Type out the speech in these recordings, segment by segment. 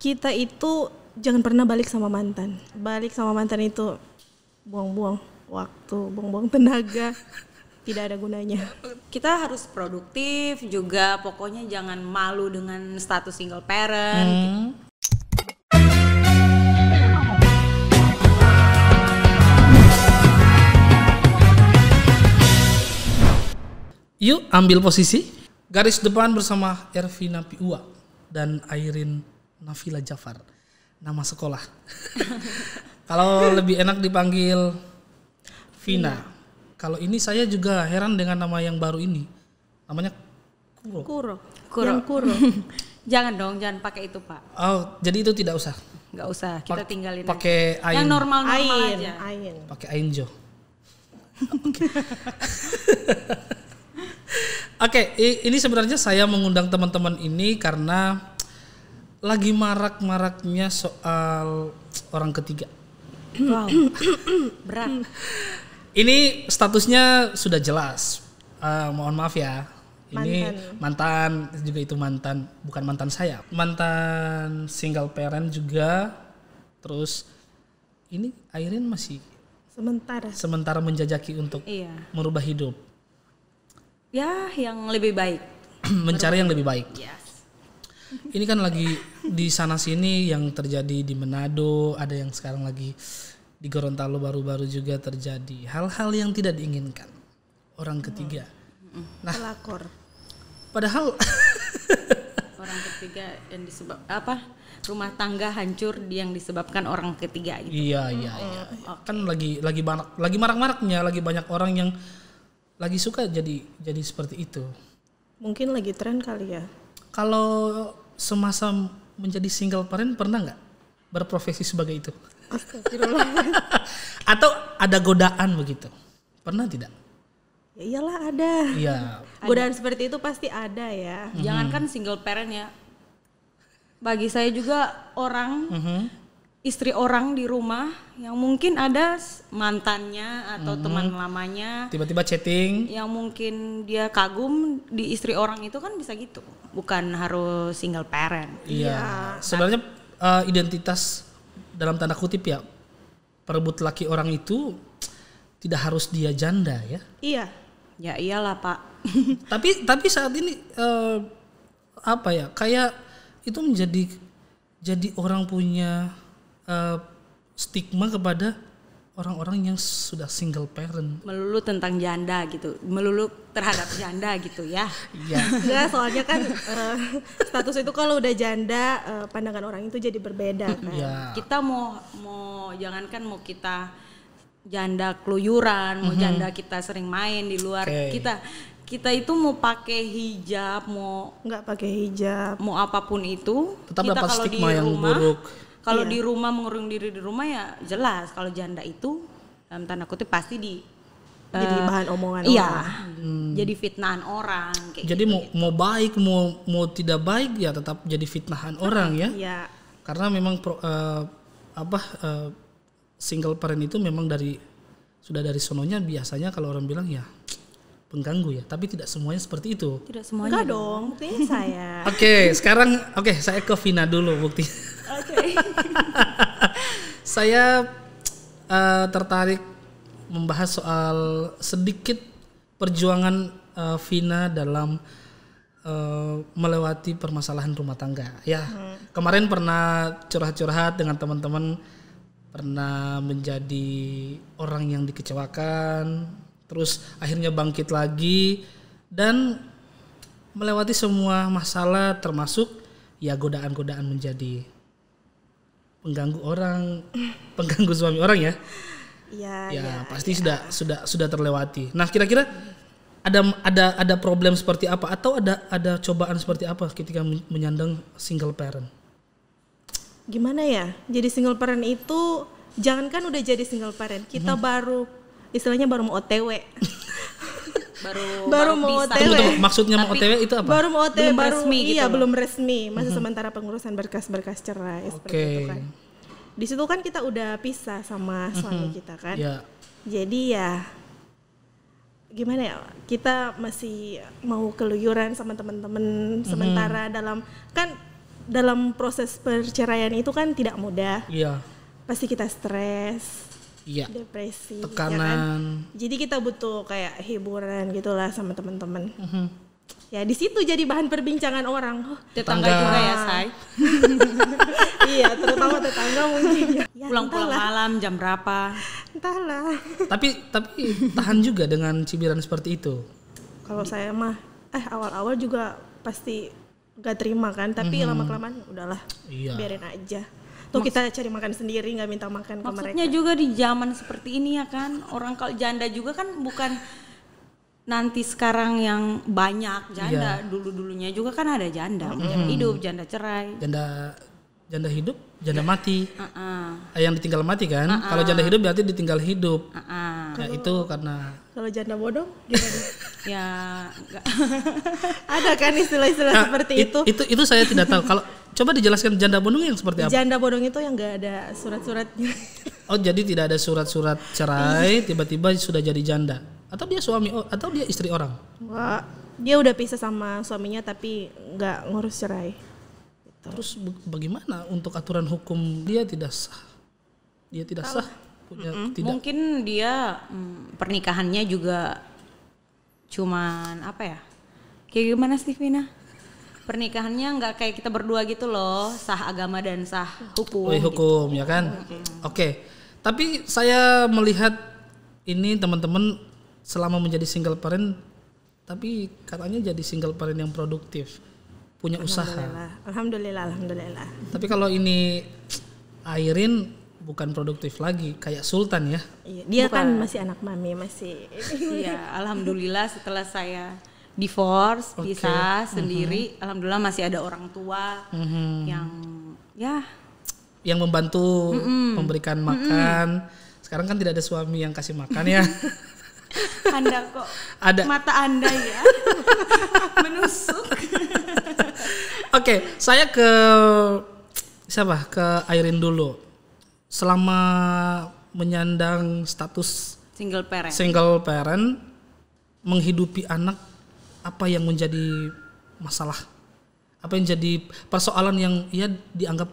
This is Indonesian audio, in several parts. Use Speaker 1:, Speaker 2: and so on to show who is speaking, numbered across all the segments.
Speaker 1: kita itu jangan pernah balik sama mantan. Balik sama mantan itu buang-buang waktu, buang-buang tenaga. tidak ada gunanya.
Speaker 2: Kita harus produktif juga, pokoknya jangan malu dengan status single parent. Hmm.
Speaker 3: Yuk ambil posisi. Garis depan bersama Ervina Piua dan Airin Nafila Jafar. Nama sekolah. Kalau lebih enak dipanggil Vina. Kalau ini saya juga heran dengan nama yang baru ini. Namanya
Speaker 2: Kuro. Kuro. Kuro. Yang Kuro. jangan dong, jangan pakai itu, Pak.
Speaker 3: Oh, jadi itu tidak usah. Enggak usah, kita pa tinggalin. Pakai ain. Yang normal-normal ain. aja. Ain. Pakai ainjo. Oke, okay. okay, ini sebenarnya saya mengundang teman-teman ini karena lagi marak-maraknya soal orang ketiga.
Speaker 2: Wow.
Speaker 3: Berat. Ini statusnya sudah jelas. Uh, mohon maaf ya. Ini mantan. mantan juga itu mantan, bukan mantan saya. Mantan single parent juga. Terus ini Airin masih sementara sementara menjajaki untuk iya. merubah hidup.
Speaker 2: Ya, yang lebih baik.
Speaker 3: Mencari yang lebih baik. Ya ini kan lagi di sana sini yang terjadi di Manado, ada yang sekarang lagi di Gorontalo baru-baru juga terjadi hal-hal yang tidak diinginkan orang ketiga.
Speaker 1: Nah, pelakor.
Speaker 2: Padahal orang ketiga yang disebab apa? Rumah tangga hancur yang disebabkan orang ketiga gitu. Iya, iya, oh, iya.
Speaker 3: Okay. Kan lagi lagi banyak lagi marak-maraknya, lagi banyak orang yang lagi suka jadi jadi seperti itu. Mungkin lagi tren kali ya. Kalau semasa menjadi single parent pernah nggak berprofesi sebagai itu? Atau ada godaan begitu? Pernah tidak?
Speaker 2: Ya iyalah ada. Iya. Godaan seperti itu pasti ada ya. Mm -hmm. Jangankan mhm. single parent ya. Bagi saya juga orang mm -hmm istri orang di rumah yang mungkin ada mantannya atau hmm. teman lamanya
Speaker 3: tiba-tiba chatting
Speaker 2: yang mungkin dia kagum di istri orang itu kan bisa gitu bukan harus single parent iya ya.
Speaker 3: sebenarnya uh, identitas dalam tanda kutip ya perebut laki orang itu tidak harus dia janda ya iya ya iyalah pak tapi tapi saat ini uh, apa ya kayak itu menjadi jadi orang punya uh, stigma kepada orang-orang yang sudah single parent.
Speaker 2: Melulu tentang janda gitu, melulu terhadap janda gitu ya. Iya. Enggak, soalnya kan uh, status itu kalau udah janda uh, pandangan orang itu jadi berbeda kan. Yeah. Kita mau mau jangankan mau kita janda keluyuran, mau mm -hmm. janda kita sering main di luar, okay. kita kita itu mau pakai hijab, mau nggak pakai hijab, mau apapun itu, tetap kita dapat stigma di rumah, yang buruk
Speaker 3: kalau yeah. di rumah
Speaker 2: mengurung diri di rumah ya jelas kalau janda itu dalam tanda kutip pasti di
Speaker 3: jadi eh, bahan omongan iya. orang. Hmm. Jadi
Speaker 2: fitnahan orang
Speaker 3: kayak Jadi gitu, mau gitu. mau baik mau mau tidak baik ya tetap jadi fitnahan nah, orang ya. Iya. Karena memang pro, uh, apa uh, single parent itu memang dari sudah dari sononya biasanya kalau orang bilang ya pengganggu ya, tapi tidak semuanya seperti itu. Tidak semuanya. Enggak dong, buktinya saya. oke, okay, sekarang oke okay, saya ke Vina dulu bukti. saya uh, tertarik membahas soal sedikit perjuangan uh, Vina dalam uh, melewati permasalahan rumah tangga. Ya, hmm. kemarin pernah curhat-curhat dengan teman-teman, pernah menjadi orang yang dikecewakan, terus akhirnya bangkit lagi dan melewati semua masalah termasuk ya godaan-godaan menjadi pengganggu orang, pengganggu suami orang ya. Iya. Ya, ya pasti ya. sudah sudah sudah terlewati. Nah, kira-kira ada ada ada problem seperti apa atau ada ada cobaan seperti apa ketika menyandang single parent?
Speaker 1: Gimana ya? Jadi single parent itu jangankan udah jadi single parent, kita hmm. baru istilahnya baru mau OTW.
Speaker 3: baru baru, mau OTW. maksudnya Tapi, mau OTW itu apa? Baru mau OTW, belum baru resmi gitu iya belum
Speaker 1: resmi, masih mm -hmm. sementara pengurusan berkas-berkas cerai okay. seperti itu kan. Di situ kan kita udah pisah sama mm-hmm. suami mm -hmm. kita kan. Yeah. Jadi ya gimana ya kita masih mau keluyuran sama teman-teman mm -hmm. sementara dalam kan dalam proses perceraian itu kan tidak mudah. Iya. Yeah. Pasti kita stres iya. depresi tekanan ya kan? jadi kita butuh kayak hiburan gitulah sama teman-teman mm-hmm. ya di situ jadi bahan perbincangan orang tetangga, tetangga juga ya say iya terutama tetangga mungkin pulang
Speaker 2: ya, pulang-pulang malam jam berapa
Speaker 1: entahlah tapi
Speaker 3: tapi tahan juga dengan cibiran seperti itu
Speaker 1: kalau saya mah eh awal-awal juga pasti gak terima kan tapi mm -hmm. lama kelamaan udahlah
Speaker 3: iya. biarin
Speaker 2: aja Tuh kita cari makan sendiri, nggak minta makan ke mereka. Maksudnya juga di zaman seperti ini ya kan, orang kalau janda juga kan bukan nanti sekarang yang banyak janda iya. dulu dulunya juga kan ada janda hmm. hidup janda cerai
Speaker 3: janda janda hidup janda mati
Speaker 2: uh-uh.
Speaker 3: yang ditinggal mati kan uh-uh. kalau janda hidup berarti ditinggal hidup uh-uh. nah, kalo, itu karena
Speaker 2: kalau janda bodoh gimana ya enggak.
Speaker 1: ada kan istilah-istilah nah, seperti it, itu itu
Speaker 3: itu saya tidak tahu kalau coba dijelaskan janda bodong yang seperti apa janda
Speaker 1: bodong itu yang enggak ada surat-suratnya
Speaker 3: oh jadi tidak ada surat-surat cerai iya. tiba-tiba sudah jadi janda atau dia suami oh, atau dia istri orang
Speaker 1: Wah, dia udah pisah sama suaminya tapi nggak ngurus cerai
Speaker 3: gitu. terus bagaimana untuk aturan hukum dia tidak sah dia tidak Kalo, sah mm -mm. tidak
Speaker 2: mungkin dia mm, pernikahannya juga cuman apa ya kayak gimana sih Vina pernikahannya nggak kayak kita berdua gitu loh sah agama dan sah hukum oh, hukum gitu. ya kan oke
Speaker 3: okay. tapi saya melihat ini teman-teman selama menjadi single parent tapi katanya jadi single parent yang produktif punya alhamdulillah, usaha
Speaker 1: alhamdulillah alhamdulillah tapi kalau
Speaker 3: ini Airin bukan produktif lagi kayak Sultan ya.
Speaker 1: Iya, dia kan bukan. kan masih anak mami masih.
Speaker 2: ya alhamdulillah setelah saya
Speaker 3: divorce,
Speaker 2: okay. bisa mhm. sendiri, mm-hmm. alhamdulillah masih ada orang tua
Speaker 3: mm-hmm. yang ya yang membantu mm-hmm. memberikan mhm. makan. Mm-hmm. Sekarang kan tidak ada suami yang kasih makan ya. Anda kok ada mata Anda ya menusuk. Oke, okay, saya ke siapa? Ke Airin dulu selama menyandang status
Speaker 2: single parent. Single
Speaker 3: parent menghidupi anak apa yang menjadi masalah? Apa yang jadi persoalan yang ya dianggap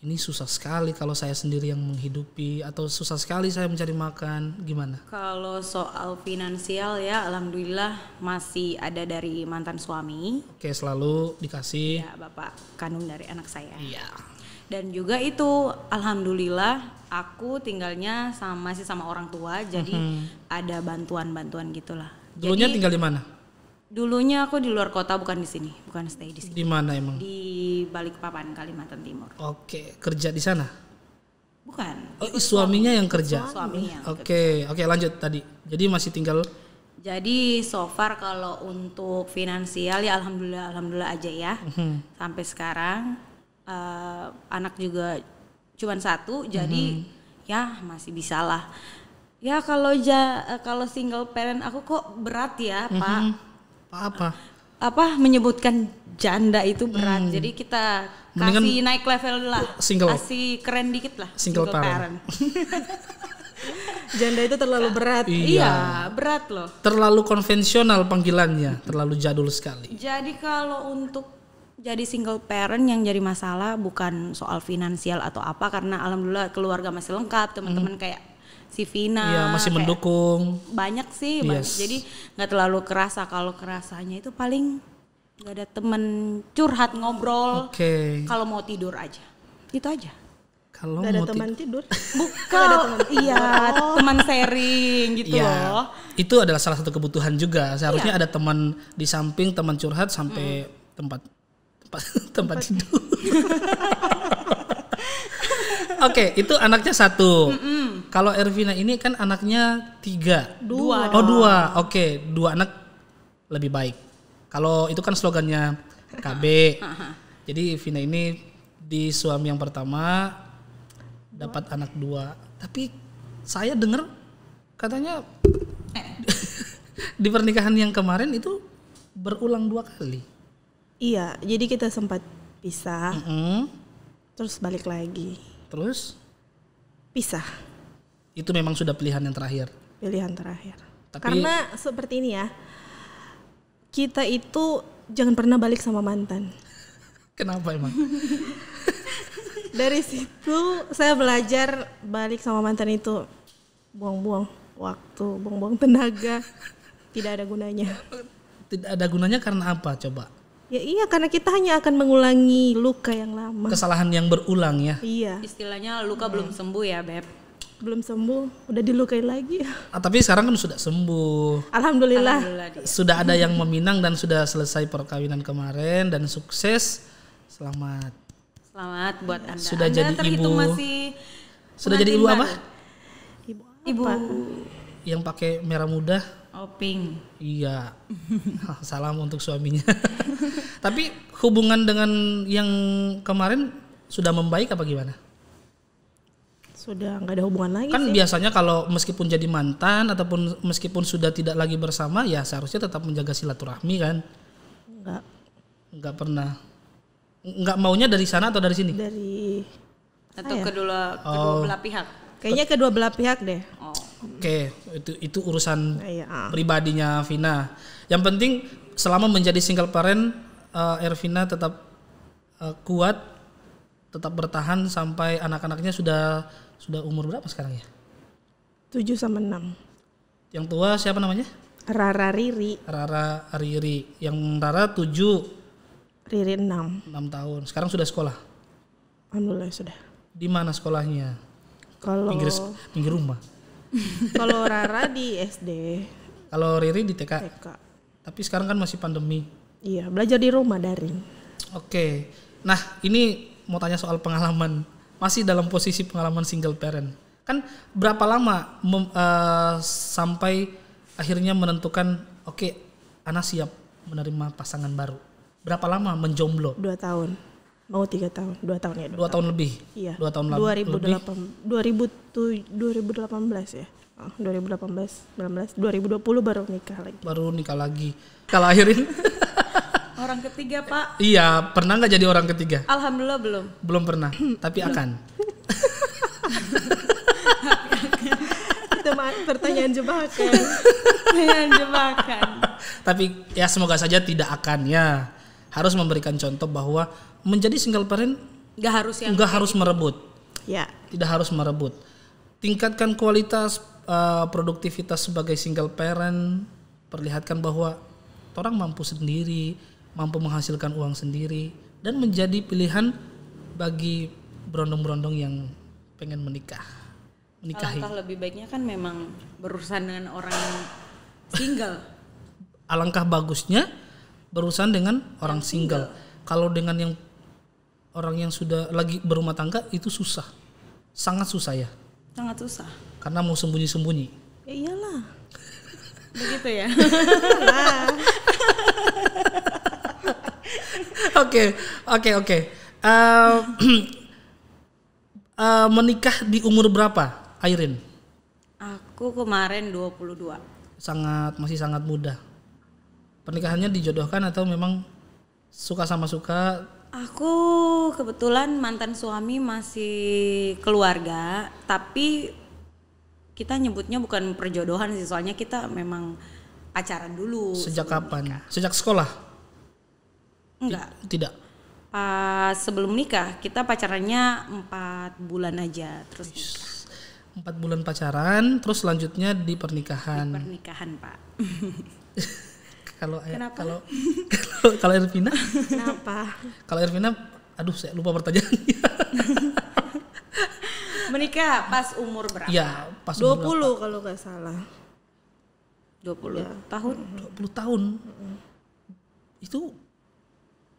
Speaker 3: ini susah sekali kalau saya sendiri yang menghidupi atau susah sekali saya mencari makan gimana?
Speaker 2: Kalau soal finansial ya alhamdulillah masih ada dari mantan suami.
Speaker 3: Oke, selalu dikasih.
Speaker 2: Ya, Bapak kandung dari anak saya. Iya dan juga itu alhamdulillah aku tinggalnya sama masih sama orang tua jadi mm-hmm. ada bantuan-bantuan gitulah.
Speaker 3: Dulunya jadi, tinggal di mana?
Speaker 2: Dulunya aku di luar kota bukan di sini, bukan stay di sini. Di mana emang? Di Balikpapan, Kalimantan Timur.
Speaker 3: Oke, kerja di sana?
Speaker 2: Bukan. Oh,
Speaker 3: suaminya yang kerja. Suaminya. Oke, oke lanjut tadi. Jadi masih tinggal
Speaker 2: jadi so far kalau untuk finansial ya alhamdulillah alhamdulillah aja ya.
Speaker 3: Mm-hmm.
Speaker 2: Sampai sekarang uh, anak juga cuma satu jadi hmm. ya masih bisa lah ya kalau ja eh, kalau single parent aku kok berat ya hmm. pak apa apa apa menyebutkan janda itu berat hmm. jadi kita Mendingan kasih naik level lah single kasih keren dikit lah single, single parent, parent.
Speaker 3: Janda itu terlalu iya. berat. Iya. iya, berat loh. Terlalu konvensional panggilannya, terlalu jadul sekali.
Speaker 2: Jadi kalau untuk jadi single parent yang jadi masalah bukan soal finansial atau apa karena alhamdulillah keluarga masih lengkap teman-teman hmm. kayak si Vina iya, masih
Speaker 3: mendukung
Speaker 2: banyak sih yes. banyak. jadi nggak terlalu kerasa kalau kerasanya itu paling nggak ada temen curhat ngobrol okay. kalau mau tidur aja itu aja
Speaker 3: kalau ada teman
Speaker 2: tidur, buka. bukan iya oh. teman
Speaker 3: sharing gitu ya, loh itu adalah salah satu kebutuhan juga seharusnya iya. ada teman di samping teman curhat sampai hmm. tempat tempat tempat tidur. Oke, okay, itu anaknya satu. Kalau Ervina ini kan anaknya tiga. Dua. Oh dua. Oke, okay, dua anak lebih baik. Kalau itu kan slogannya KB. Jadi Vina ini di suami yang pertama dapat dua. anak dua. Tapi saya dengar katanya eh. di pernikahan yang kemarin itu berulang dua kali.
Speaker 1: Iya, jadi kita sempat pisah. Mm -hmm. Terus balik lagi. Terus? Pisah.
Speaker 3: Itu memang sudah pilihan yang terakhir.
Speaker 1: Pilihan terakhir.
Speaker 3: Tapi, Karena
Speaker 1: seperti ini ya, kita itu jangan pernah balik sama mantan.
Speaker 3: Kenapa emang?
Speaker 1: Dari situ saya belajar balik sama mantan itu buang-buang waktu, buang-buang tenaga, tidak ada gunanya.
Speaker 3: Tidak ada gunanya karena apa coba?
Speaker 1: Ya iya karena kita hanya akan mengulangi luka yang lama.
Speaker 3: Kesalahan yang berulang ya.
Speaker 1: Iya. Istilahnya luka hmm. belum iya. sembuh ya, Beb. Belum sembuh, udah dilukai
Speaker 2: lagi.
Speaker 3: Ah, tapi sekarang kan sudah sembuh. Alhamdulillah. Alhamdulillah sudah ada yang meminang dan sudah selesai perkawinan kemarin dan sukses. Selamat.
Speaker 2: Selamat buat Anda. Sudah anda jadi ibu. masih sudah jadi ibu apa? Ibu apa? Ibu
Speaker 3: yang pakai merah muda. Oh, Pink. Iya. Salam untuk suaminya. Tapi hubungan dengan yang kemarin sudah membaik apa gimana? Sudah nggak ada hubungan lagi. Kan sih. biasanya kalau meskipun jadi mantan ataupun meskipun sudah tidak lagi bersama, ya seharusnya tetap menjaga silaturahmi kan? Enggak. Enggak pernah. Enggak maunya dari sana atau dari sini? Dari
Speaker 1: atau ah, kedua kedua oh. belah pihak. Kayaknya kedua belah pihak deh. Oh.
Speaker 3: Oke, okay, itu itu urusan iya. Ah. pribadinya Vina. Yang penting selama menjadi single parent uh, Ervina tetap uh, kuat, tetap bertahan sampai anak-anaknya sudah sudah umur berapa sekarang ya? 7 sama 6. Yang tua siapa namanya? Rara Riri. Rara Riri. Yang Rara 7. Riri 6. 6 tahun. Sekarang sudah sekolah? Alhamdulillah sudah. Di mana sekolahnya? Kalau pinggir, pinggir rumah
Speaker 1: Kalau Rara di
Speaker 3: SD. Kalau Riri di TK. TK. Tapi sekarang kan masih pandemi. Iya, belajar di rumah daring. Oke. Nah, ini mau tanya soal pengalaman. Masih dalam posisi pengalaman single parent. Kan berapa lama mem, uh, sampai akhirnya menentukan oke, okay, anak siap menerima pasangan baru? Berapa lama menjomblo? Dua tahun mau oh, tiga tahun dua tahun ya dua, dua tahun. tahun lebih iya dua tahun dua
Speaker 1: ribu delapan belas ya ah, dua ribu delapan belas, dua ribu dua puluh baru nikah lagi
Speaker 3: baru nikah lagi kalau akhirin
Speaker 2: orang ketiga pak
Speaker 3: iya pernah nggak jadi orang ketiga
Speaker 2: alhamdulillah belum
Speaker 3: belum pernah hmm, tapi akan
Speaker 1: pertanyaan jebakan pertanyaan jebakan
Speaker 3: tapi ya semoga saja tidak akan ya harus memberikan contoh bahwa menjadi single parent nggak harus yang nggak harus gitu. merebut. Ya. Tidak harus merebut. Tingkatkan kualitas uh, produktivitas sebagai single parent. Perlihatkan bahwa orang mampu sendiri, mampu menghasilkan uang sendiri dan menjadi pilihan bagi berondong-berondong yang pengen menikah. Menikahi. Alangkah
Speaker 2: lebih baiknya kan memang berurusan dengan orang single.
Speaker 3: Alangkah bagusnya berurusan dengan orang single. single. Kalau dengan yang orang yang sudah lagi berumah tangga itu susah. Sangat susah ya. Sangat susah. Karena mau sembunyi-sembunyi.
Speaker 2: Ya iyalah. Begitu ya.
Speaker 3: Oke, oke, oke. menikah di umur berapa, Airin?
Speaker 2: Aku kemarin 22.
Speaker 3: Sangat masih sangat muda. Pernikahannya dijodohkan atau memang suka sama suka
Speaker 2: Aku kebetulan mantan suami masih keluarga, tapi kita nyebutnya bukan perjodohan sih, soalnya kita memang pacaran dulu. Sejak
Speaker 3: kapan? Nikah. Sejak sekolah? Enggak. Tidak.
Speaker 2: Pas sebelum nikah kita pacarannya empat bulan aja, terus
Speaker 3: Empat bulan pacaran, terus selanjutnya di pernikahan. Di
Speaker 2: pernikahan, Pak. kalau eh, kalau
Speaker 3: kalau Ervina kenapa kalau Ervina aduh saya lupa pertanyaannya
Speaker 2: menikah pas umur berapa ya pas 20 umur kalau
Speaker 1: nggak salah
Speaker 3: 20 ya. tahun Dua puluh tahun mm-hmm. itu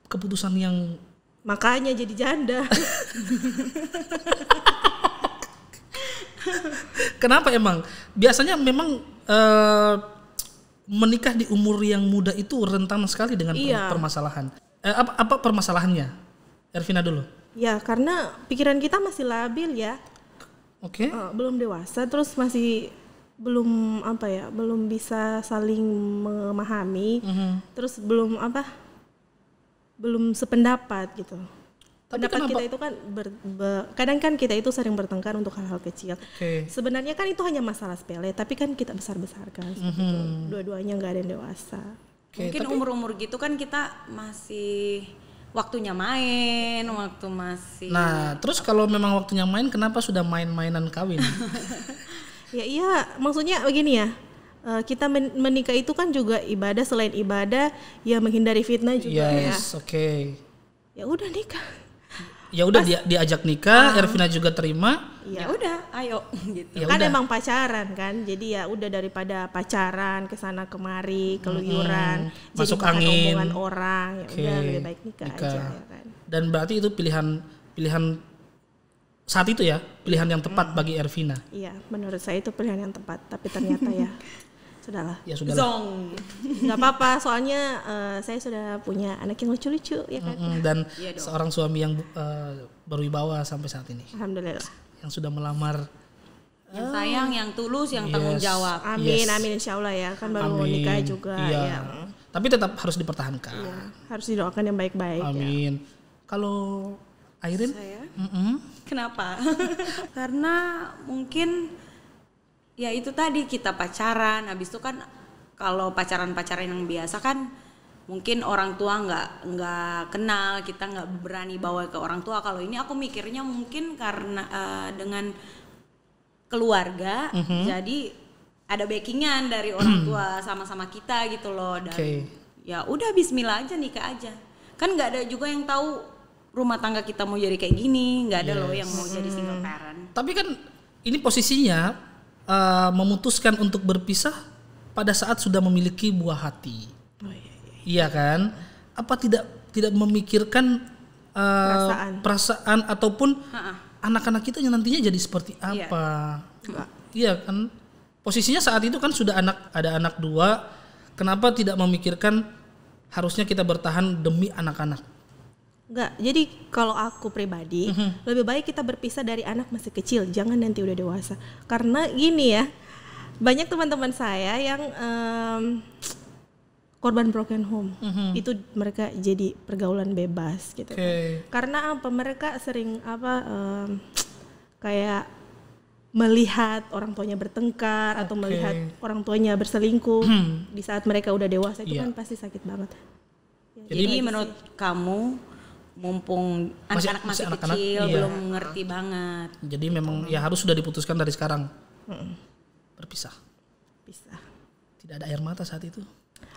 Speaker 3: keputusan yang
Speaker 1: makanya jadi janda
Speaker 3: kenapa emang biasanya memang uh, menikah di umur yang muda itu rentan sekali dengan iya. permasalahan. Eh, apa, apa permasalahannya? Ervina dulu.
Speaker 1: Ya, karena pikiran kita masih labil ya. Oke. Okay. Uh, eh, belum dewasa, terus masih belum apa ya, belum bisa saling memahami, mm -hmm. terus belum apa, belum sependapat gitu
Speaker 3: pendapat kenapa? kita itu
Speaker 1: kan ber, ber, kadang kan kita itu sering bertengkar untuk hal-hal kecil. Okay. Sebenarnya kan itu hanya masalah sepele, tapi kan kita besar-besarkan. Mm -hmm. Dua-duanya nggak ada yang dewasa. Okay, Mungkin
Speaker 2: umur-umur gitu kan kita masih waktunya main, waktu masih. Nah,
Speaker 3: terus kalau memang waktunya main, kenapa sudah main-mainan kawin?
Speaker 2: ya iya,
Speaker 1: maksudnya begini ya eh, kita menikah itu kan juga ibadah selain ibadah ya menghindari fitnah juga yes, ya. oke. Okay. Ya udah nikah
Speaker 3: ya udah dia diajak nikah, um, Ervina juga terima.
Speaker 1: Ya udah, ayo gitu. Ya kan udah. emang pacaran kan. Jadi ya udah daripada pacaran ke sana kemari, keluyuran, hmm, masuk angin omongan orang, ya okay. udah lebih baik nikah, nikah aja ya kan.
Speaker 3: Dan berarti itu pilihan pilihan saat itu ya, pilihan yang tepat hmm. bagi Ervina.
Speaker 1: Iya, menurut saya itu pilihan yang tepat, tapi ternyata ya sudahlah ya sudahlah zong nggak apa-apa soalnya uh, saya sudah punya anak yang lucu-lucu ya kan mm-hmm. dan ya seorang
Speaker 3: suami yang uh, berwibawa sampai saat ini alhamdulillah yang sudah melamar
Speaker 1: yang sayang, yang tulus, yang yes. tanggung jawab. Amin, yes. amin insya Allah ya. Kan baru amin. nikah juga.
Speaker 3: Iya. Ya. Tapi tetap harus dipertahankan. Iya. Harus didoakan yang baik-baik. Ya. Amin. Ya. Kalau Airin? Saya? Mm -mm.
Speaker 2: Kenapa? Karena mungkin ya itu tadi kita pacaran habis itu kan kalau pacaran-pacaran yang biasa kan mungkin orang tua nggak nggak kenal kita nggak berani bawa ke orang tua kalau ini aku mikirnya mungkin karena uh, dengan keluarga mm -hmm. jadi ada backingan dari orang tua sama-sama kita gitu loh dan okay. ya udah Bismillah aja nikah aja kan nggak ada juga yang tahu rumah tangga kita mau jadi kayak gini nggak ada yes. loh yang mau jadi single parent
Speaker 3: tapi kan ini posisinya uh, memutuskan untuk berpisah pada saat sudah memiliki buah hati.
Speaker 1: Oh, iya, iya. iya,
Speaker 3: iya kan? Apa tidak tidak memikirkan uh, perasaan. perasaan ataupun anak-anak kita yang nantinya jadi seperti iya. apa? Iya. iya kan? Posisinya saat itu kan sudah anak ada anak dua. Kenapa tidak memikirkan harusnya kita bertahan demi anak-anak?
Speaker 1: Enggak. Jadi kalau aku pribadi mm-hmm. lebih baik kita berpisah dari anak masih kecil, jangan nanti udah dewasa. Karena gini ya, banyak teman-teman saya yang um, korban broken home. Mm-hmm. Itu mereka jadi pergaulan bebas gitu. Kan. Okay. Karena apa? Mereka sering apa um, kayak melihat orang tuanya bertengkar okay. atau melihat orang tuanya berselingkuh mm-hmm. di saat mereka udah dewasa itu yeah. kan pasti sakit banget.
Speaker 2: Ya, jadi, jadi gitu menurut
Speaker 3: sih. kamu mumpung anak-anak masih, masih, masih anak -anak, kecil iya. belum
Speaker 2: ngerti banget.
Speaker 3: Jadi gitu. memang ya harus sudah diputuskan dari sekarang. Hmm. Berpisah.
Speaker 2: Pisah. Tidak ada air mata saat itu.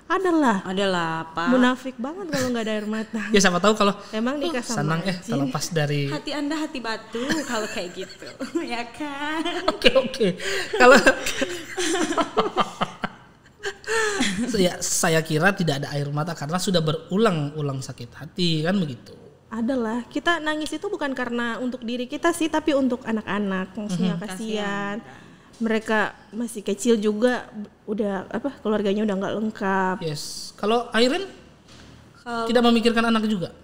Speaker 3: Adalah. Adalah, Pak. Munafik
Speaker 1: banget kalau nggak ada air mata. ya siapa tahu kalau Emang nikah sama Senang eh
Speaker 3: pas dari Hati
Speaker 1: Anda hati
Speaker 2: batu kalau kayak gitu. ya kan? Oke, oke. Kalau
Speaker 3: saya, saya kira tidak ada air mata karena sudah berulang-ulang sakit hati kan begitu
Speaker 1: adalah kita nangis itu bukan karena untuk diri kita sih tapi untuk anak-anak maksudnya mm-hmm. kasihan kan. mereka masih kecil juga udah apa keluarganya udah nggak lengkap yes kalau Airin
Speaker 2: kalo tidak memikirkan anak juga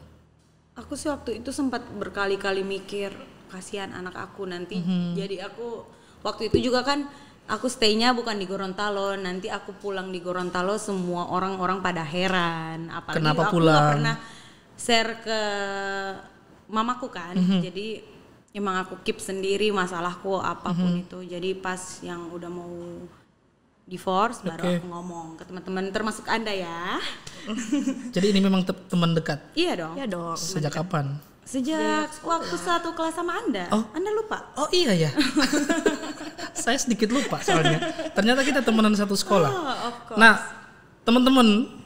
Speaker 2: aku sih waktu itu sempat berkali-kali mikir kasihan anak aku nanti mm-hmm. jadi aku waktu itu juga kan aku staynya bukan di Gorontalo nanti aku pulang di Gorontalo semua orang-orang pada heran apalagi Kenapa aku pulang? gak pernah share ke mamaku kan mm -hmm. jadi emang aku keep sendiri masalahku apapun mm -hmm. itu jadi pas yang udah mau divorce baru aku ngomong ke teman-teman termasuk anda ya
Speaker 3: jadi ini memang te teman dekat
Speaker 2: iya dong iya dong sejak dekat. kapan sejak ya, waktu ya. satu kelas sama anda oh anda
Speaker 3: lupa oh iya ya saya sedikit lupa soalnya ternyata kita temenan satu sekolah oh, of nah teman-teman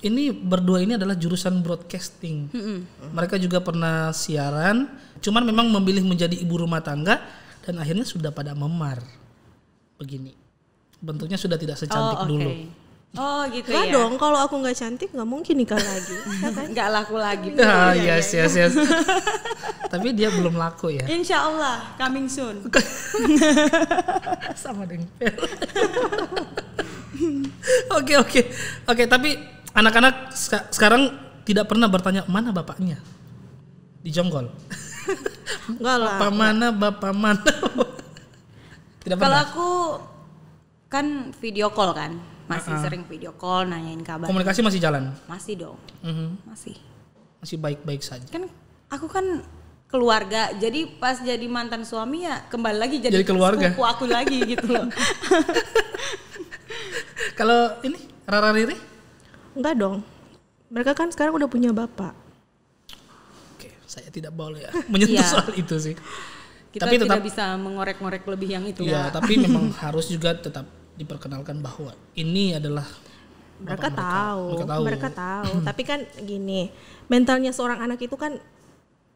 Speaker 3: ini berdua ini adalah jurusan broadcasting. Mm -hmm. Mereka juga pernah siaran, cuman memang memilih menjadi ibu rumah tangga dan akhirnya sudah pada memar. Begini. Bentuknya sudah tidak secantik oh, okay. dulu.
Speaker 1: Oh gitu ya. dong, kalau aku nggak cantik nggak mungkin nikah
Speaker 2: lagi. Nggak laku lagi. Ah, ya, yes,
Speaker 3: iya, yes, iya. yes. Tapi dia belum laku ya.
Speaker 2: Insya Allah, coming soon. Sama dengan
Speaker 3: Oke, oke. Oke, tapi anak-anak sekarang tidak pernah bertanya mana bapaknya di jonggol. Enggak lah. Bapak mana, bapak mana. tidak pernah. Kalau aku
Speaker 2: kan video call kan, masih uh -uh. sering video call nanyain kabar. Komunikasi masih jalan? Masih dong.
Speaker 3: Uh mhm. -huh. Masih. Masih baik-baik saja.
Speaker 2: Kan aku kan keluarga. Jadi pas jadi mantan suami ya kembali lagi jadi, jadi keluarga. aku lagi gitu loh. Kalau ini Rara Riri? Enggak dong.
Speaker 1: Mereka kan sekarang udah punya bapak.
Speaker 3: Oke, saya tidak boleh menyentuh iya. soal itu sih. Kita tapi tetap,
Speaker 2: bisa mengorek-ngorek lebih yang itu. Iya, iya. tapi memang
Speaker 3: harus juga tetap diperkenalkan bahwa ini adalah mereka, mereka tahu, mereka tahu, mereka tahu.
Speaker 2: tapi
Speaker 1: kan gini, mentalnya seorang anak itu kan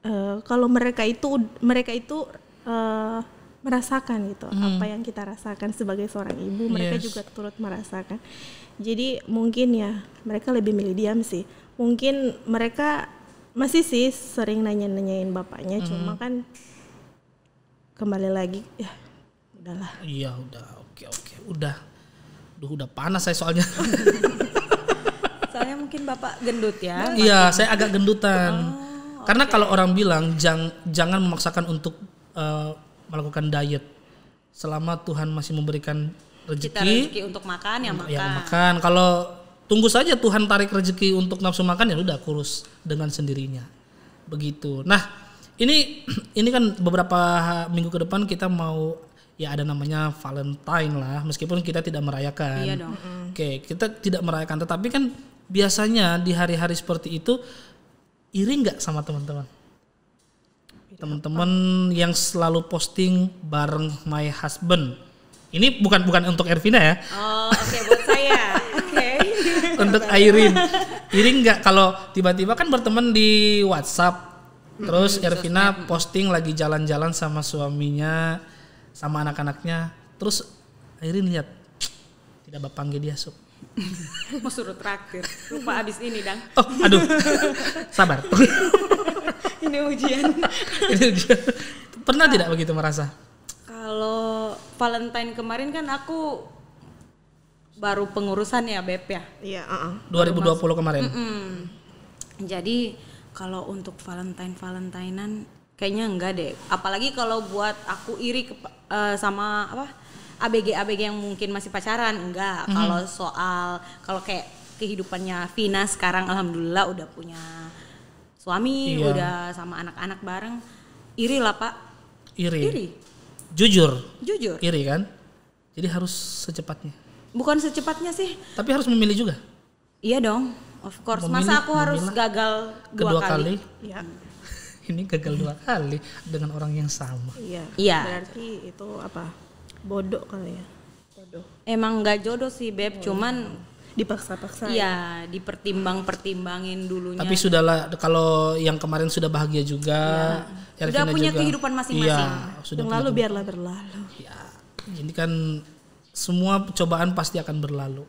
Speaker 1: uh, kalau mereka itu mereka itu uh, merasakan gitu hmm. apa yang kita rasakan sebagai seorang ibu, mereka yes. juga turut merasakan jadi mungkin ya mereka lebih milih diam sih. Mungkin mereka masih sih sering nanya-nanyain bapaknya, hmm. cuma kan kembali lagi ya
Speaker 3: udahlah. Iya udah oke oke udah. Duh udah panas saya soalnya.
Speaker 2: soalnya mungkin bapak gendut ya. Iya saya
Speaker 3: agak gendutan. Oh, Karena okay. kalau orang bilang jang, jangan memaksakan untuk uh, melakukan diet selama Tuhan masih memberikan rezeki, kita rezeki
Speaker 2: untuk makan yang makan. Ya,
Speaker 3: makan. Kalau tunggu saja Tuhan tarik rezeki untuk nafsu makan ya udah kurus dengan sendirinya. Begitu. Nah, ini ini kan beberapa minggu ke depan kita mau ya ada namanya Valentine lah meskipun kita tidak merayakan. Iya dong. Oke, kita tidak merayakan tetapi kan biasanya di hari-hari seperti itu iri nggak sama teman-teman? Teman-teman yang selalu posting bareng my husband ini bukan bukan untuk Ervina ya.
Speaker 2: Oh, oke okay, buat saya.
Speaker 3: Oke. untuk Airin. Airin nggak kalau tiba-tiba kan berteman di WhatsApp. Terus Ervina posting lagi jalan-jalan sama suaminya, sama anak-anaknya. Terus Airin lihat tidak bapak panggil dia sup.
Speaker 2: Mau suruh traktir. Lupa abis ini, Dang. Oh, aduh. Sabar. ini ujian. ini
Speaker 3: ujian. Pernah tidak begitu merasa?
Speaker 2: Kalau Valentine kemarin kan aku baru pengurusan ya Beb ya. Iya, uh -uh. 2020 kemarin. Mm -mm. Jadi kalau untuk Valentine Valentinean kayaknya enggak deh. Apalagi kalau buat aku iri ke, uh, eh, sama apa ABG ABG yang mungkin masih pacaran enggak. Mm -hmm. Kalau soal kalau kayak kehidupannya Vina sekarang alhamdulillah udah punya suami, iya. udah sama anak-anak bareng. Iri lah, Pak.
Speaker 3: Iri. Iri Jujur. Jujur. Kiri kan? Jadi harus secepatnya.
Speaker 2: Bukan secepatnya sih. Tapi harus memilih juga. Iya dong. Of course. Memilih, Masa aku harus gagal dua kedua kali? kali. Ya.
Speaker 3: Ini gagal dua kali dengan orang yang sama. Iya. Iya.
Speaker 2: Berarti itu apa? Bodoh kali ya. Bodoh. Emang nggak jodoh sih, Beb. Oh. Cuman dipaksa-paksa. Iya, ya dipertimbang-pertimbangin dulunya. Tapi
Speaker 3: sudahlah kalau yang kemarin sudah bahagia juga. Ya. Sudah punya juga. kehidupan masing-masing. ya, sudah lalu biarlah
Speaker 2: berlalu. ya
Speaker 3: Ini kan semua cobaan pasti akan berlalu.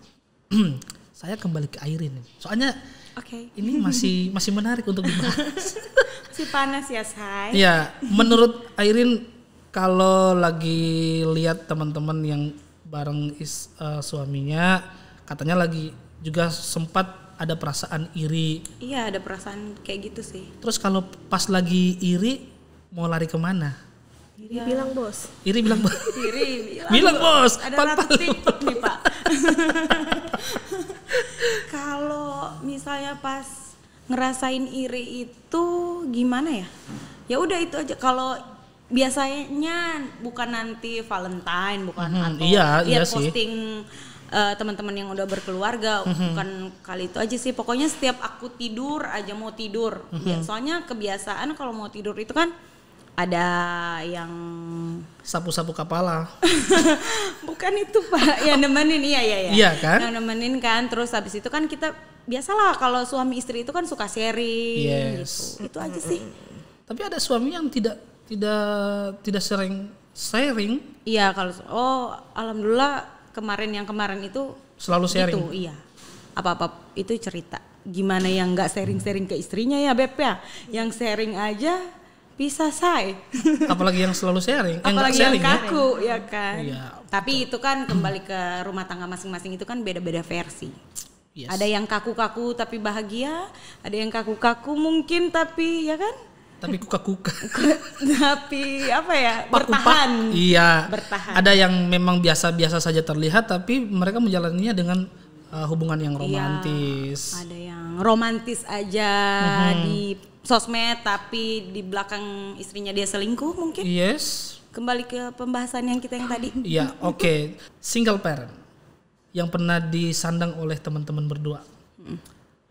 Speaker 3: Saya kembali ke Airin. Soalnya
Speaker 2: Oke. Okay. Ini masih
Speaker 3: masih menarik untuk dibahas.
Speaker 2: masih panas ya, Shay. ya menurut
Speaker 3: Airin kalau lagi lihat teman-teman yang bareng is, uh, suaminya katanya lagi juga sempat ada perasaan iri.
Speaker 2: Iya, ada perasaan kayak gitu sih.
Speaker 3: Terus kalau pas lagi iri mau lari kemana?
Speaker 2: Iri ya. bilang bos. Iri bilang bos. Iri bilang, bilang bos. Ada Pal nih pak. kalau misalnya pas ngerasain iri itu gimana ya? Ya udah itu aja. Kalau biasanya bukan nanti Valentine, bukan hmm, atau iya, iya posting sih uh, teman-teman yang udah berkeluarga mm-hmm. bukan kali itu aja sih pokoknya setiap aku tidur aja mau tidur mm-hmm. soalnya kebiasaan kalau mau tidur itu kan ada yang
Speaker 3: sapu-sapu kepala
Speaker 2: bukan itu pak yang nemenin iya iya iya iya kan yang nemenin kan terus habis itu kan kita biasalah kalau suami istri
Speaker 3: itu kan suka sharing yes. gitu itu aja sih tapi ada suami yang tidak tidak tidak sering sharing iya kalau oh alhamdulillah
Speaker 2: kemarin yang kemarin itu selalu sharing. Itu iya. Apa-apa itu cerita. Gimana yang nggak sharing-sharing ke istrinya ya Beb ya. Yang sharing aja bisa say.
Speaker 3: Apalagi yang selalu sharing, apalagi sharing, yang
Speaker 2: kaku ya, ya kan. ya, Tapi betul. itu kan kembali ke rumah tangga masing-masing itu kan beda-beda versi. Yes. Ada yang kaku-kaku tapi bahagia, ada yang kaku-kaku mungkin tapi ya kan
Speaker 3: tapi kuka-kuka.
Speaker 2: tapi apa ya? Pak, bertahan. iya. Bertahan.
Speaker 3: Ada yang memang biasa-biasa saja terlihat tapi mereka menjalaninya dengan uh, hubungan yang iya, romantis. Iya, ada yang romantis
Speaker 2: aja mm-hmm. di sosmed tapi di belakang istrinya dia selingkuh
Speaker 3: mungkin. Yes.
Speaker 2: Kembali ke pembahasan yang kita yang tadi. Iya,
Speaker 3: oke. Okay. Single parent yang pernah disandang oleh teman-teman berdua.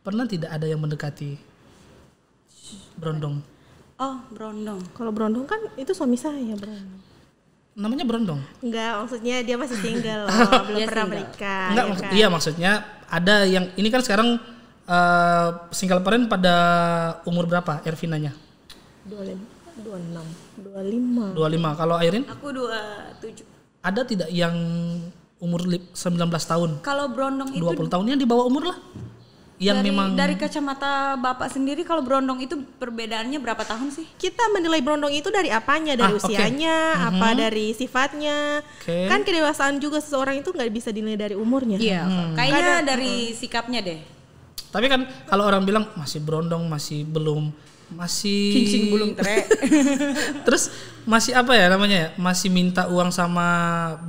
Speaker 3: Pernah tidak ada yang mendekati berondong?
Speaker 1: Oh, Brondong. Kalau Brondong kan itu suami saya, Bro.
Speaker 3: Namanya Brondong?
Speaker 1: Enggak, maksudnya dia masih single loh, iya, belum dia pernah menikah. Enggak, ya maksud, kan? iya
Speaker 3: maksudnya ada yang ini kan sekarang uh, single parent pada umur berapa Ervinanya?
Speaker 1: 25, 26,
Speaker 2: 25.
Speaker 3: 25. Kalau Airin?
Speaker 2: Aku 27.
Speaker 3: Ada tidak yang umur 19 tahun? Kalau Brondong 20 itu 20 tahunnya di bawah umur lah yang dari, memang dari kacamata
Speaker 2: bapak sendiri kalau berondong itu perbedaannya berapa tahun sih? Kita menilai berondong itu dari apanya,
Speaker 1: dari ah, usianya, okay. mm-hmm. apa dari sifatnya. Okay. Kan kedewasaan juga seseorang itu nggak bisa
Speaker 2: dinilai dari umurnya. Iya, hmm. kayaknya Kada, dari
Speaker 3: uh. sikapnya deh. Tapi kan kalau orang bilang masih berondong, masih belum masih cincin belum trek Terus masih apa ya namanya ya? Masih minta uang sama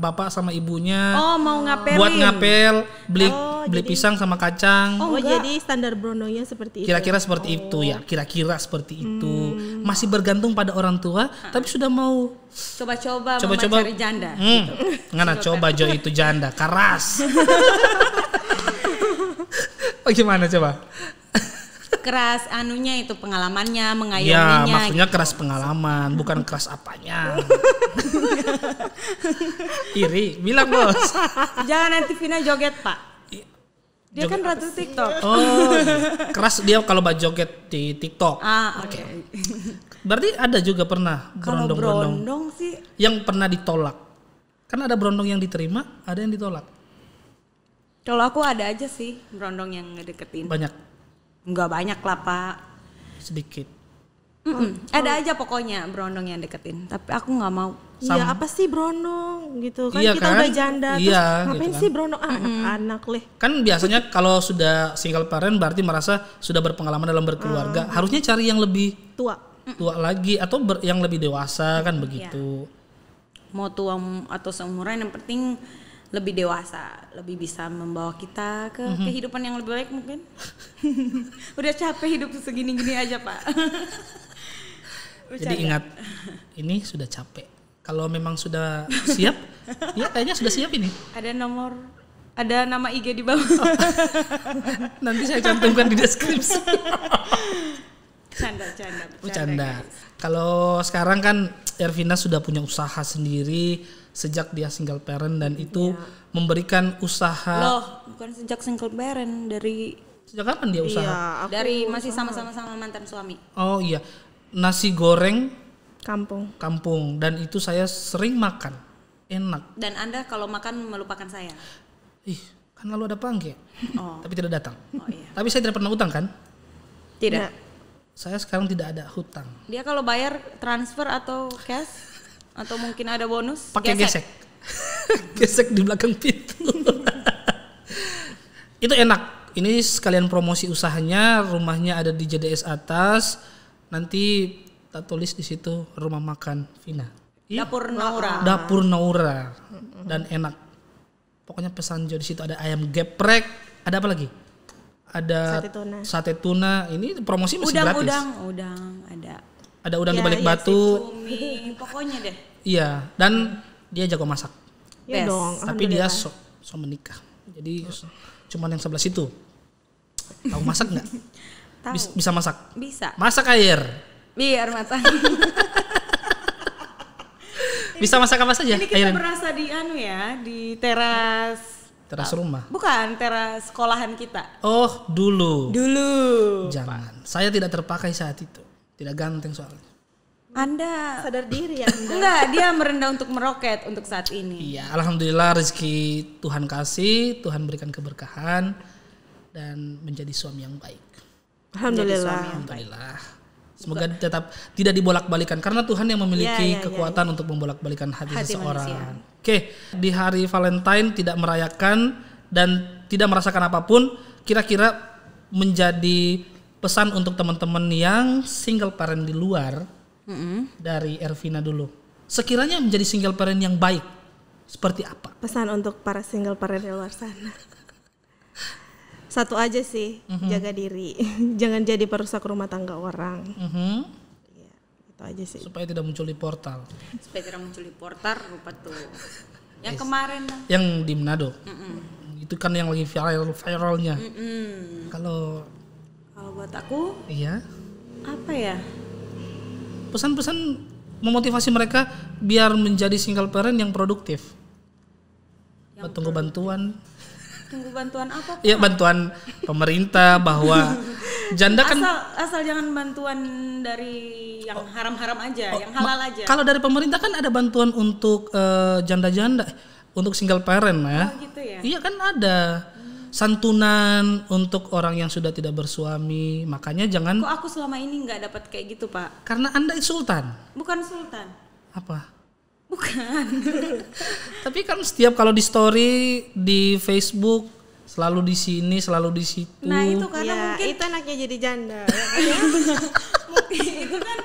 Speaker 3: bapak sama ibunya. Oh,
Speaker 2: mau
Speaker 1: ngapel. Buat ngapel,
Speaker 3: beli oh Oh, beli jadi, pisang sama kacang. Oh, oh jadi
Speaker 1: standar Brondongnya seperti
Speaker 2: itu. Kira-kira
Speaker 3: seperti oh. itu ya, oh. kira-kira seperti hmm. itu. Masih bergantung pada orang tua, ah. tapi sudah mau
Speaker 2: coba-coba coba-coba cari janda. Hmm. Gitu. Ngana coba
Speaker 3: Jo itu janda, keras. oh gimana coba?
Speaker 2: keras anunya itu pengalamannya mengayominya. Ya gitu. maksudnya
Speaker 3: gitu. keras pengalaman bukan keras apanya. Iri bilang bos.
Speaker 2: Jangan nanti Vina joget pak. Dia kan joget kan ratu TikTok. Oh, iya.
Speaker 3: keras dia kalau buat joget di TikTok.
Speaker 2: Ah, oke. Okay.
Speaker 3: Berarti ada juga pernah berondong-berondong. sih yang pernah ditolak. Kan ada berondong yang diterima, ada yang ditolak.
Speaker 2: Kalau aku ada aja sih berondong yang ngedeketin. Banyak. Enggak banyak lah, Pak. Sedikit. Mm -mm. Ada aja pokoknya berondong yang deketin, tapi aku nggak mau.
Speaker 3: Iya apa
Speaker 1: sih Brono gitu kan iya, kita kan? udah janda iya, ngapain gitu kan? sih Brono ah, mm-hmm. anak-anak leh
Speaker 3: kan biasanya kalau sudah single parent berarti merasa sudah berpengalaman dalam berkeluarga mm. harusnya cari yang lebih tua tua lagi atau ber, yang lebih dewasa iya. kan begitu iya.
Speaker 2: mau tua atau seumuran yang penting lebih dewasa, lebih bisa membawa kita ke mm-hmm. kehidupan yang lebih baik mungkin. Udah capek hidup segini-gini aja, Pak. Jadi ingat,
Speaker 3: ini sudah capek kalau memang sudah siap,
Speaker 2: ya kayaknya sudah siap ini. Ada nomor ada nama IG di bawah. Nanti saya cantumkan di deskripsi. canda, canda,
Speaker 3: oh, canda. Kalau sekarang kan Ervina sudah punya usaha sendiri sejak dia single parent dan itu ya. memberikan usaha. Loh,
Speaker 2: bukan sejak single parent dari sejak kapan dia iya, usaha? Ya, dari masih sama-sama sama mantan suami.
Speaker 3: Oh iya, nasi goreng Kampung. Kampung dan itu saya sering makan. Enak.
Speaker 2: Dan Anda kalau makan melupakan saya.
Speaker 3: Ih, kan lalu ada panggil Oh. Tapi tidak datang. Oh iya. Tapi saya tidak pernah utang kan? Tidak. Nah, saya sekarang tidak ada hutang.
Speaker 2: Dia kalau bayar transfer atau cash atau mungkin ada bonus? Pakai gesek.
Speaker 3: Gesek, gesek di belakang pintu. itu enak. Ini sekalian promosi usahanya, rumahnya ada di JDS atas. Nanti tak tulis di situ rumah makan Vina.
Speaker 2: dapur Naura. Dapur Naura
Speaker 3: dan enak. Pokoknya pesan Jo di situ ada ayam geprek, ada apa lagi? Ada sate tuna. Sate tuna. Ini promosi masih udang, gratis. Udang,
Speaker 2: udang, ada.
Speaker 3: Ada udang ya, di balik ya, batu.
Speaker 2: Si pokoknya deh.
Speaker 3: Iya, dan dia jago masak. Iya dong. Tapi dia sok so menikah. Jadi oh. cuman yang sebelah situ. Tahu masak nggak? bisa masak. Bisa. Masak air
Speaker 2: biar matang
Speaker 3: bisa masak apa saja ini kita
Speaker 2: merasa berasa di anu ya di teras teras rumah bukan teras sekolahan kita
Speaker 3: oh dulu dulu jangan saya tidak terpakai saat itu tidak ganteng soalnya
Speaker 2: anda sadar diri ya enggak dia merendah untuk meroket untuk saat ini iya
Speaker 3: alhamdulillah rezeki Tuhan kasih Tuhan berikan keberkahan dan menjadi suami yang baik alhamdulillah suami yang baik. alhamdulillah Semoga Bukan. tetap tidak dibolak-balikan karena Tuhan yang memiliki ya, ya, kekuatan ya, ya. untuk membolak-balikan hati, hati seseorang. Manusia. Oke, di hari Valentine tidak merayakan dan tidak merasakan apapun, kira-kira menjadi pesan untuk teman-teman yang single parent di luar mm -hmm. dari Ervina dulu. Sekiranya menjadi single parent yang baik, seperti apa?
Speaker 1: Pesan untuk para single parent di luar sana satu aja sih mm-hmm. jaga diri jangan
Speaker 3: jadi perusak rumah tangga orang mm-hmm. ya, itu aja sih supaya tidak muncul di portal
Speaker 2: supaya tidak muncul di portal rupa tuh yang yes. kemarin
Speaker 3: yang di Manado Mm-mm. itu kan yang lagi viral viralnya mhm. kalau kalau buat aku iya apa ya pesan-pesan memotivasi mereka biar menjadi single parent yang produktif yang tunggu bantuan
Speaker 2: Tunggu bantuan apa?
Speaker 3: Iya bantuan pemerintah bahwa janda kan asal
Speaker 2: asal jangan bantuan dari yang oh, haram-haram aja, oh, yang halal aja. Kalau dari
Speaker 3: pemerintah kan ada bantuan untuk janda eh, janda-janda, untuk single parent ya. Oh,
Speaker 2: gitu
Speaker 1: ya.
Speaker 3: Iya kan ada santunan untuk orang yang sudah tidak bersuami. Makanya jangan. Kok aku selama ini
Speaker 2: nggak dapat kayak gitu
Speaker 3: pak? Karena anda sultan.
Speaker 2: Bukan sultan.
Speaker 3: Apa? Bukan. Tapi kan setiap kalau di story di Facebook selalu di sini, selalu di situ.
Speaker 2: Nah, itu karena ya, mungkin itu anaknya jadi janda. ya, mungkin itu kan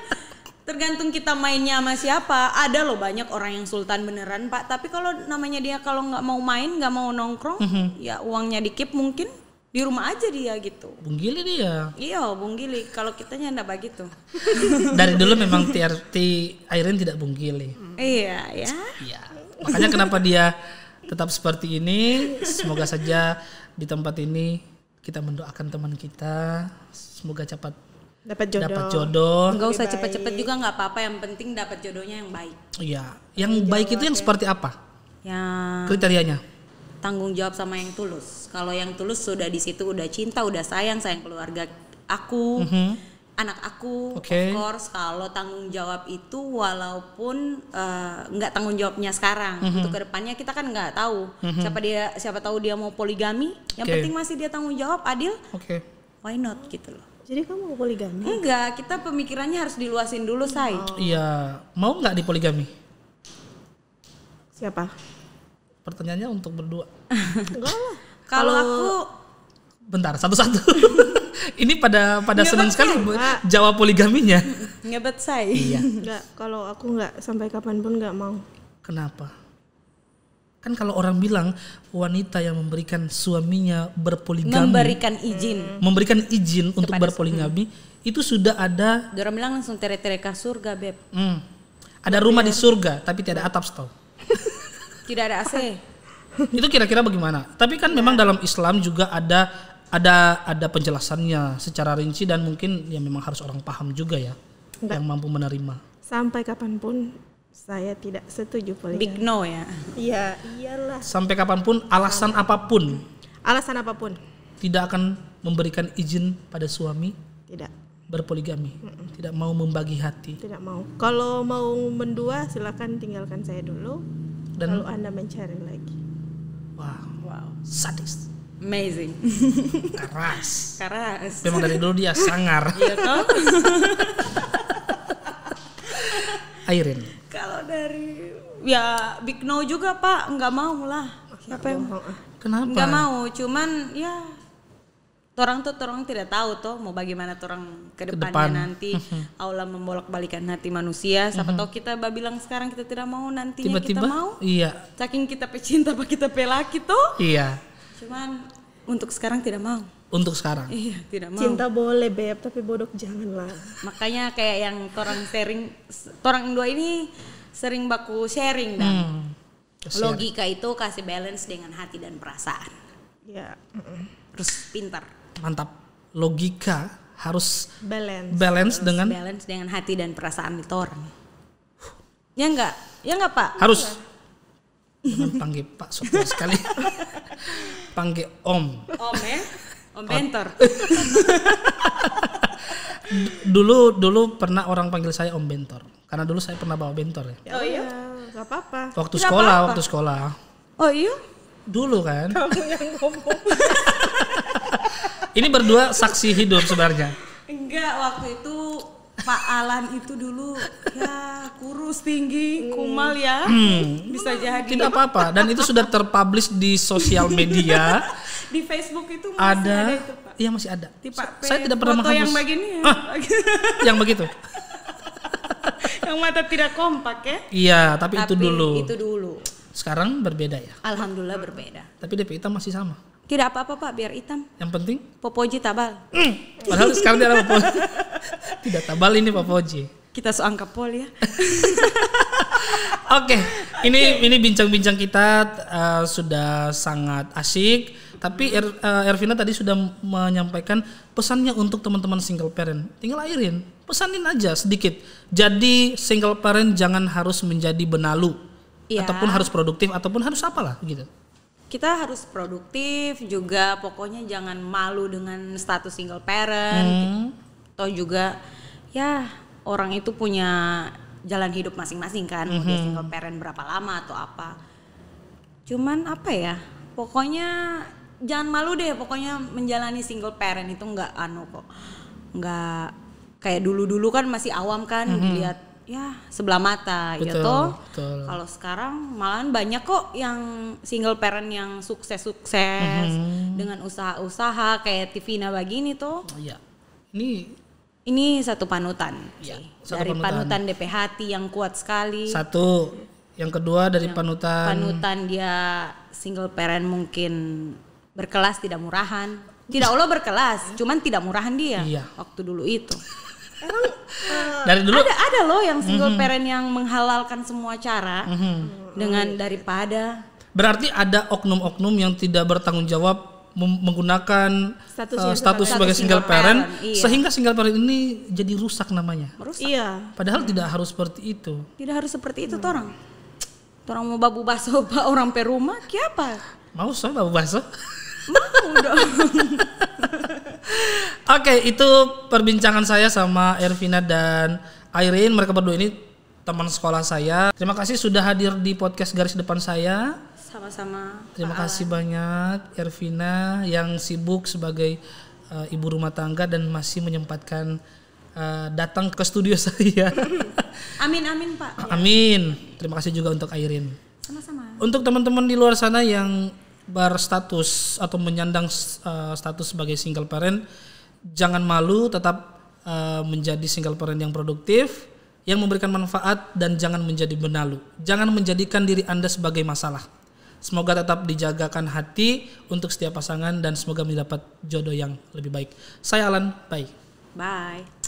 Speaker 2: tergantung kita mainnya sama siapa ada loh banyak orang yang sultan beneran pak tapi kalau namanya dia kalau nggak mau main nggak mau nongkrong mm -hmm. ya uangnya dikip mungkin di rumah aja dia gitu.
Speaker 3: Bung Gili dia.
Speaker 2: Iya, Bung Gili. Kalau kitanya ndak begitu.
Speaker 3: Dari dulu memang TRT Airin tidak Bung Gili. Iya, ya. Iya. Makanya kenapa dia tetap seperti ini. Semoga saja di tempat ini kita mendoakan teman kita. Semoga cepat dapat jodoh. Dapat jodoh. Enggak usah cepat-cepat
Speaker 2: juga nggak apa-apa. Yang penting dapat jodohnya yang baik.
Speaker 3: Iya. Yang baik itu iya, yang seperti apa? Ya. Kriterianya
Speaker 2: tanggung jawab sama yang tulus. Kalau yang tulus sudah di situ udah cinta, udah sayang, sayang keluarga aku, mm -hmm. anak aku, okay. of course. Kalau tanggung jawab itu walaupun eh, nggak uh, tanggung jawabnya sekarang, mm -hmm. untuk kedepannya kita kan nggak tahu mm -hmm. siapa dia, siapa tahu dia mau poligami. Yang okay. penting masih dia tanggung jawab, adil. Okay. Why not gitu loh. Jadi kamu mau poligami? Enggak, kita pemikirannya harus diluasin dulu, Say. Oh.
Speaker 3: Iya, oh. mau nggak di poligami? Siapa? pertanyaannya untuk berdua. Kalau aku bentar satu-satu. Ini pada pada nggak senang sekali enggak. jawab poligaminya.
Speaker 1: Ngebet saya. Iya. Enggak, kalau aku nggak sampai kapanpun nggak mau.
Speaker 3: Kenapa? Kan kalau orang bilang wanita yang memberikan suaminya berpoligami memberikan izin. Hmm. Memberikan izin untuk berpoligami suami. itu sudah ada
Speaker 2: Orang bilang langsung tere-tere ke surga, Beb.
Speaker 3: Hmm. Ada rumah di surga tapi tidak atap stop. Tidak ada AC. itu kira-kira bagaimana? Tapi kan memang dalam Islam juga ada ada ada penjelasannya secara rinci dan mungkin ya memang harus orang paham juga ya Enggak. yang mampu menerima.
Speaker 1: Sampai kapanpun saya tidak setuju poligami. Big no ya. Iya, iyalah.
Speaker 3: Sampai kapanpun alasan Sampai. apapun. Alasan apapun. Tidak akan memberikan izin pada suami. Tidak. Berpoligami. Mm -mm. Tidak mau membagi hati. Tidak mau.
Speaker 1: Kalau mau mendua silakan tinggalkan saya dulu dan lalu anda mencari lagi wow
Speaker 2: wow sadis amazing keras keras memang dari dulu dia sangar iya kan?
Speaker 3: Airin
Speaker 2: kalau dari ya big no juga pak nggak mau lah apa yang mau ah. kenapa nggak mau cuman ya orang tuh orang tidak tahu tuh mau bagaimana orang ke depannya nanti mm-hmm. Allah membolak balikan hati manusia siapa mm-hmm. tahu kita bilang sekarang kita tidak mau nantinya Tiba -tiba, kita mau iya saking kita pecinta apa kita pelaki tuh iya cuman untuk sekarang tidak mau untuk sekarang iya tidak mau cinta
Speaker 1: boleh beb tapi bodoh janganlah
Speaker 2: makanya kayak yang orang sharing orang dua ini sering baku sharing dan hmm. logika itu kasih balance dengan hati dan perasaan ya terus pintar
Speaker 3: mantap logika harus balance balance harus dengan balance
Speaker 2: dengan hati dan perasaan itu orang ya enggak ya enggak pak harus
Speaker 3: dengan panggil pak sopo sekali panggil om
Speaker 2: om ya om bentor
Speaker 3: dulu dulu pernah orang panggil saya om bentor karena dulu saya pernah bawa bentor
Speaker 1: ya oh iya nggak apa-apa waktu gak sekolah apa -apa. waktu sekolah
Speaker 3: oh iya dulu kan
Speaker 2: kamu yang ngomong
Speaker 3: Ini berdua saksi hidup sebenarnya.
Speaker 2: Enggak, waktu itu Pak Alan itu dulu ya kurus
Speaker 3: tinggi kumal ya hmm. bisa jadi tidak apa-apa dan itu sudah terpublish di sosial media di Facebook itu masih ada, ada itu Pak iya masih ada Tipe saya tidak pernah menghapus yang begini ya. ah, yang begitu
Speaker 2: yang mata tidak kompak ya
Speaker 3: iya tapi, tapi itu dulu itu dulu sekarang berbeda ya?
Speaker 2: Alhamdulillah berbeda.
Speaker 3: Tapi DP hitam masih sama.
Speaker 2: Tidak apa-apa Pak, biar hitam. Yang penting? Popoji tabal. Mm. Padahal sekarang dia ada Popoji.
Speaker 3: Tidak tabal ini Popoji.
Speaker 2: Kita so pol ya.
Speaker 3: Oke, okay. ini okay. ini bincang-bincang kita uh, sudah sangat asik. Tapi er, uh, Ervina tadi sudah menyampaikan pesannya untuk teman-teman single parent. Tinggal airin, pesanin aja sedikit. Jadi single parent jangan harus menjadi benalu Iya. ataupun harus produktif ataupun harus apalah gitu
Speaker 2: kita harus produktif juga pokoknya jangan malu dengan status single parent hmm. gitu. juga ya orang itu punya jalan hidup masing-masing kan mm -hmm. mau single parent berapa lama atau apa cuman apa ya pokoknya jangan malu deh pokoknya menjalani single parent itu nggak anu kok nggak kayak dulu-dulu kan masih awam kan mm -hmm. dilihat ya sebelah mata ya betul, gitu. Kalau sekarang malahan banyak kok yang single parent yang sukses-sukses mm-hmm. dengan usaha-usaha kayak Tivina begini tuh. Iya. Ini ini satu panutan Iya. Satu dari panutan. panutan DP hati yang kuat sekali.
Speaker 3: Satu. Yang kedua dari yang panutan panutan
Speaker 2: dia single parent mungkin berkelas tidak murahan. Tidak Allah berkelas, cuman tidak murahan dia iya. waktu dulu itu. Emang
Speaker 3: uh, dari dulu ada ada
Speaker 2: loh yang single mm -hmm. parent yang menghalalkan semua cara mm -hmm. dengan daripada
Speaker 3: berarti ada oknum-oknum yang tidak bertanggung jawab menggunakan status, uh, status sebagai single, single parent, parent iya. sehingga single parent ini jadi rusak namanya.
Speaker 2: Rusak. Iya. Padahal hmm. tidak
Speaker 3: harus seperti itu.
Speaker 2: Tidak harus seperti itu hmm. orang. Orang mau babu baso orang perumah, kiapa?
Speaker 3: Mau saya babu baso? Mau dong. Oke, itu perbincangan saya sama Ervina dan Irene. Mereka berdua ini teman sekolah saya. Terima kasih sudah hadir di podcast garis depan saya.
Speaker 2: Sama-sama.
Speaker 3: Terima Pak kasih Alan. banyak Ervina yang sibuk sebagai uh, ibu rumah tangga dan masih menyempatkan uh, datang ke studio saya.
Speaker 2: amin amin Pak.
Speaker 3: Amin. Terima kasih juga untuk Irene. Sama-sama. Untuk teman-teman di luar sana yang berstatus atau menyandang uh, status sebagai single parent, jangan malu, tetap uh, menjadi single parent yang produktif, yang memberikan manfaat dan jangan menjadi benalu. Jangan menjadikan diri Anda sebagai masalah. Semoga tetap dijagakan hati untuk setiap pasangan dan semoga mendapat jodoh yang lebih baik. Saya Alan, bye.
Speaker 2: Bye.